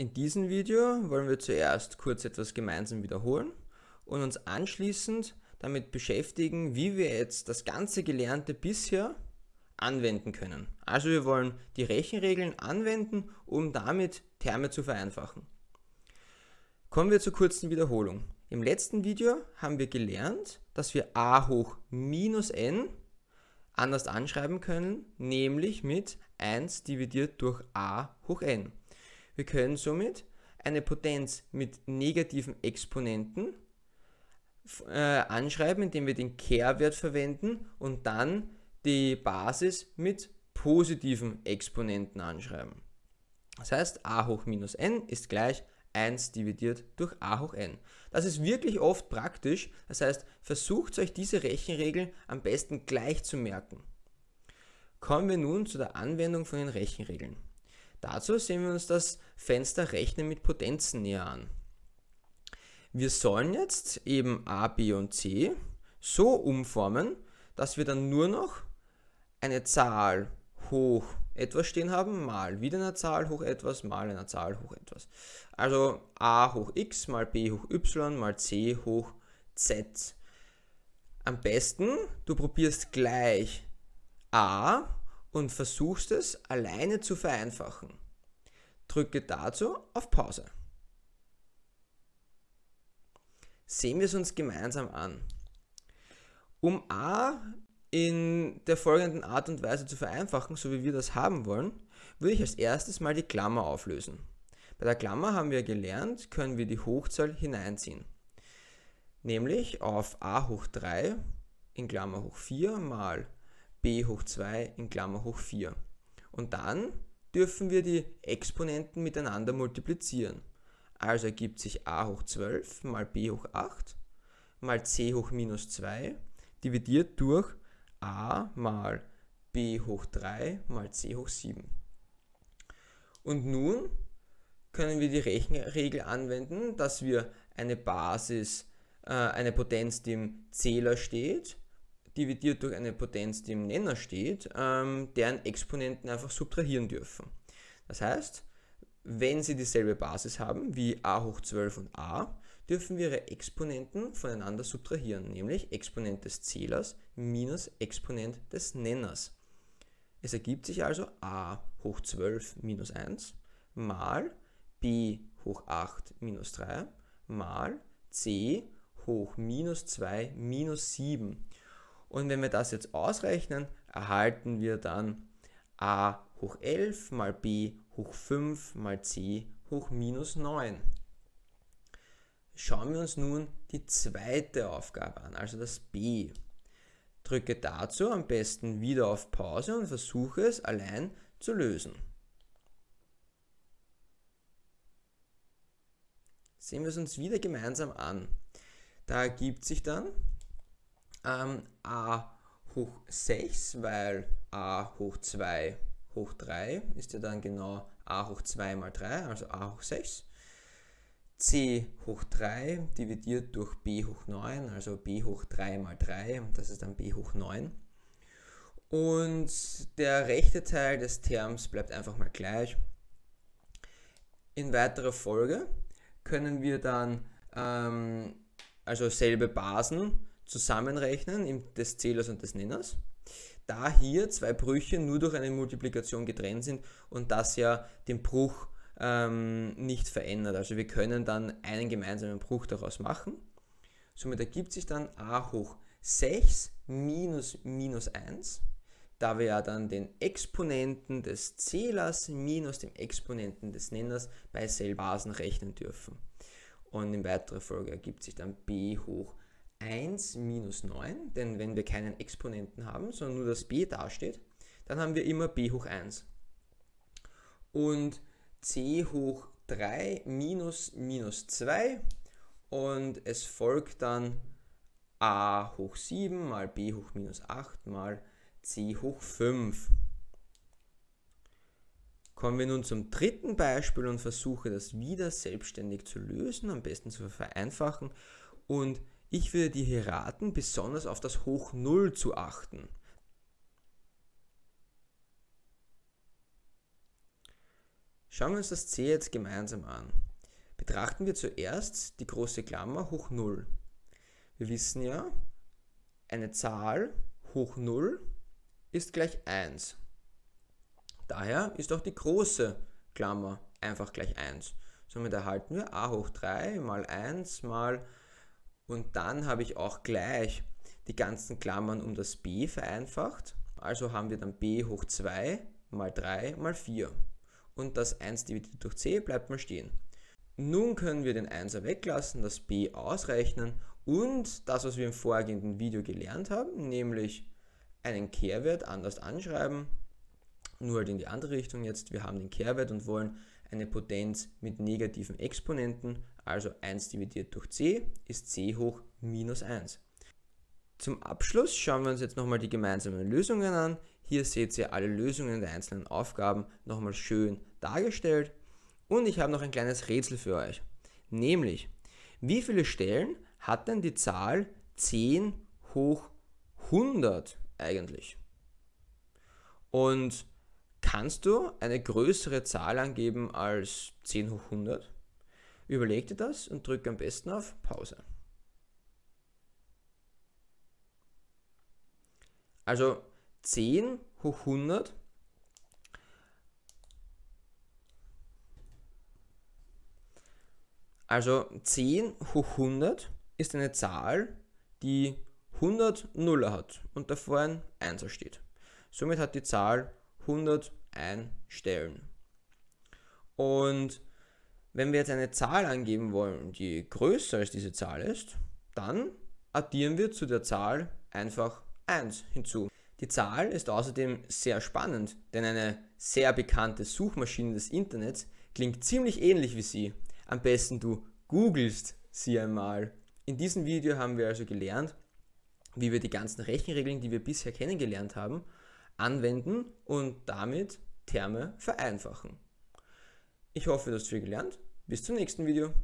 In diesem Video wollen wir zuerst kurz etwas gemeinsam wiederholen und uns anschließend damit beschäftigen, wie wir jetzt das ganze Gelernte bisher anwenden können. Also wir wollen die Rechenregeln anwenden, um damit Terme zu vereinfachen. Kommen wir zur kurzen Wiederholung. Im letzten Video haben wir gelernt, dass wir a hoch minus n anders anschreiben können, nämlich mit 1 dividiert durch a hoch n. Wir können somit eine Potenz mit negativen Exponenten äh, anschreiben, indem wir den Kehrwert verwenden und dann die Basis mit positiven Exponenten anschreiben. Das heißt, a hoch minus n ist gleich 1 dividiert durch a hoch n. Das ist wirklich oft praktisch, das heißt, versucht euch diese Rechenregel am besten gleich zu merken. Kommen wir nun zu der Anwendung von den Rechenregeln. Dazu sehen wir uns das Fenster Rechnen mit Potenzen näher an. Wir sollen jetzt eben a, b und c so umformen, dass wir dann nur noch eine Zahl hoch etwas stehen haben, mal wieder eine Zahl hoch etwas, mal eine Zahl hoch etwas. Also a hoch x mal b hoch y mal c hoch z. Am besten, du probierst gleich a und versuchst es alleine zu vereinfachen. Drücke dazu auf Pause. Sehen wir es uns gemeinsam an. Um A in der folgenden Art und Weise zu vereinfachen, so wie wir das haben wollen, würde ich als erstes mal die Klammer auflösen. Bei der Klammer haben wir gelernt, können wir die Hochzahl hineinziehen. Nämlich auf a hoch 3 in Klammer hoch 4 mal b hoch 2 in Klammer hoch 4. Und dann dürfen wir die Exponenten miteinander multiplizieren. Also ergibt sich a hoch 12 mal b hoch 8 mal c hoch minus 2 dividiert durch a mal b hoch 3 mal c hoch 7. Und nun können wir die Rechenregel anwenden, dass wir eine Basis, äh, eine Potenz, die im Zähler steht, dividiert durch eine Potenz, die im Nenner steht, ähm, deren Exponenten einfach subtrahieren dürfen. Das heißt, wenn sie dieselbe Basis haben wie a hoch 12 und a, dürfen wir ihre Exponenten voneinander subtrahieren, nämlich Exponent des Zählers minus Exponent des Nenners. Es ergibt sich also a hoch 12 minus 1 mal b hoch 8 minus 3 mal c hoch minus 2 minus 7. Und wenn wir das jetzt ausrechnen, erhalten wir dann a hoch 11 mal b hoch 5 mal c hoch minus 9. Schauen wir uns nun die zweite Aufgabe an, also das b. Drücke dazu am besten wieder auf Pause und versuche es allein zu lösen. Sehen wir es uns wieder gemeinsam an. Da ergibt sich dann ähm, a hoch 6, weil a hoch 2 hoch 3 ist ja dann genau a hoch 2 mal 3, also a hoch 6. c hoch 3 dividiert durch b hoch 9, also b hoch 3 mal 3, das ist dann b hoch 9. Und der rechte Teil des Terms bleibt einfach mal gleich. In weiterer Folge können wir dann, ähm, also selbe Basen, Zusammenrechnen des Zählers und des Nenners, da hier zwei Brüche nur durch eine Multiplikation getrennt sind und das ja den Bruch ähm, nicht verändert. Also wir können dann einen gemeinsamen Bruch daraus machen. Somit ergibt sich dann a hoch 6 minus minus 1, da wir ja dann den Exponenten des Zählers minus dem Exponenten des Nenners bei Selbasen rechnen dürfen. Und in weiterer Folge ergibt sich dann b hoch 1 minus 9, denn wenn wir keinen Exponenten haben, sondern nur das b dasteht, dann haben wir immer b hoch 1. Und c hoch 3 minus minus 2 und es folgt dann a hoch 7 mal b hoch minus 8 mal c hoch 5. Kommen wir nun zum dritten Beispiel und versuche das wieder selbstständig zu lösen, am besten zu vereinfachen und ich würde dir hier raten, besonders auf das Hoch 0 zu achten. Schauen wir uns das C jetzt gemeinsam an. Betrachten wir zuerst die große Klammer hoch 0. Wir wissen ja, eine Zahl hoch 0 ist gleich 1. Daher ist auch die große Klammer einfach gleich 1. Somit erhalten wir a hoch 3 mal 1 mal 1 und dann habe ich auch gleich die ganzen Klammern um das b vereinfacht. Also haben wir dann b hoch 2 mal 3 mal 4. Und das 1 dividiert durch c bleibt mal stehen. Nun können wir den 1er weglassen, das b ausrechnen und das, was wir im vorhergehenden Video gelernt haben, nämlich einen Kehrwert anders anschreiben nur halt in die andere Richtung jetzt. Wir haben den Kehrwert und wollen eine Potenz mit negativen Exponenten, also 1 dividiert durch c ist c hoch minus 1. Zum Abschluss schauen wir uns jetzt nochmal die gemeinsamen Lösungen an. Hier seht ihr alle Lösungen der einzelnen Aufgaben nochmal schön dargestellt. Und ich habe noch ein kleines Rätsel für euch. Nämlich, wie viele Stellen hat denn die Zahl 10 hoch 100 eigentlich? Und Kannst du eine größere Zahl angeben als 10 hoch 100? Überleg dir das und drücke am besten auf Pause. Also 10 hoch 100 Also 10 hoch 100 ist eine Zahl, die 100 Nuller hat und davor ein 1 steht. Somit hat die Zahl 100 Nuller einstellen. Und wenn wir jetzt eine Zahl angeben wollen, die größer als diese Zahl ist, dann addieren wir zu der Zahl einfach 1 hinzu. Die Zahl ist außerdem sehr spannend, denn eine sehr bekannte Suchmaschine des Internets klingt ziemlich ähnlich wie sie. Am besten du googelst sie einmal. In diesem Video haben wir also gelernt, wie wir die ganzen Rechenregeln, die wir bisher kennengelernt haben, anwenden und damit Terme vereinfachen. Ich hoffe, du hast viel gelernt. Bis zum nächsten Video.